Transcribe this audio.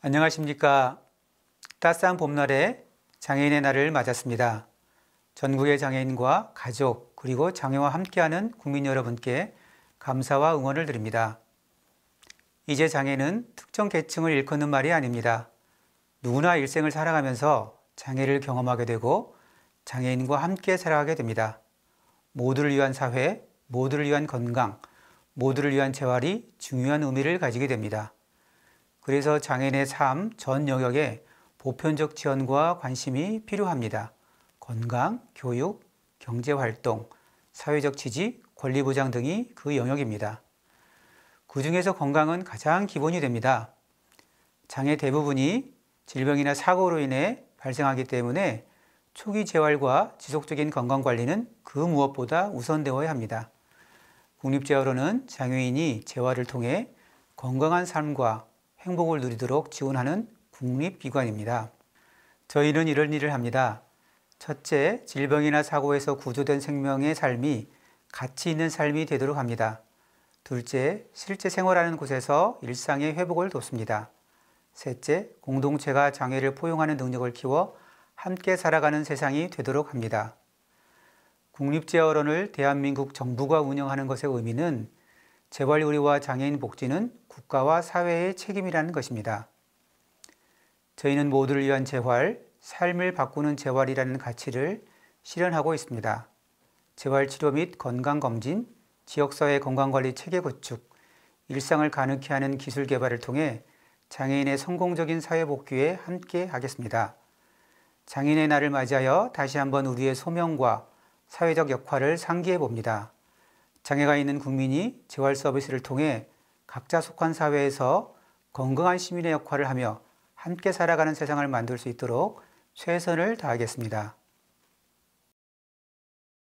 안녕하십니까. 따스한 봄날에 장애인의 날을 맞았습니다. 전국의 장애인과 가족 그리고 장애와 함께하는 국민 여러분께 감사와 응원을 드립니다. 이제 장애는 특정 계층을 일컫는 말이 아닙니다. 누구나 일생을 살아가면서 장애를 경험하게 되고 장애인과 함께 살아가게 됩니다. 모두를 위한 사회, 모두를 위한 건강, 모두를 위한 재활이 중요한 의미를 가지게 됩니다. 그래서 장애인의 삶 전 영역에 보편적 지원과 관심이 필요합니다. 건강, 교육, 경제활동, 사회적 지지, 권리보장 등이 그 영역입니다. 그 중에서 건강은 가장 기본이 됩니다. 장애 대부분이 질병이나 사고로 인해 발생하기 때문에 초기 재활과 지속적인 건강관리는 그 무엇보다 우선되어야 합니다. 국립재활원은 장애인이 재활을 통해 건강한 삶과 행복을 누리도록 지원하는 국립기관입니다. 저희는 이런 일을 합니다. 첫째, 질병이나 사고에서 구조된 생명의 삶이 가치 있는 삶이 되도록 합니다. 둘째, 실제 생활하는 곳에서 일상의 회복을 돕습니다. 셋째, 공동체가 장애를 포용하는 능력을 키워 함께 살아가는 세상이 되도록 합니다. 국립재활원을 대한민국 정부가 운영하는 것의 의미는 재활의료와 장애인 복지는 국가와 사회의 책임이라는 것입니다. 저희는 모두를 위한 재활, 삶을 바꾸는 재활이라는 가치를 실현하고 있습니다. 재활치료 및 건강검진, 지역사회 건강관리 체계 구축, 일상을 가능케 하는 기술 개발을 통해 장애인의 성공적인 사회 복귀에 함께 하겠습니다. 장인의 날을 맞이하여 다시 한번 우리의 소명과 사회적 역할을 상기해 봅니다. 장애가 있는 국민이 재활 서비스를 통해 각자 속한 사회에서 건강한 시민의 역할을 하며 함께 살아가는 세상을 만들 수 있도록 최선을 다하겠습니다.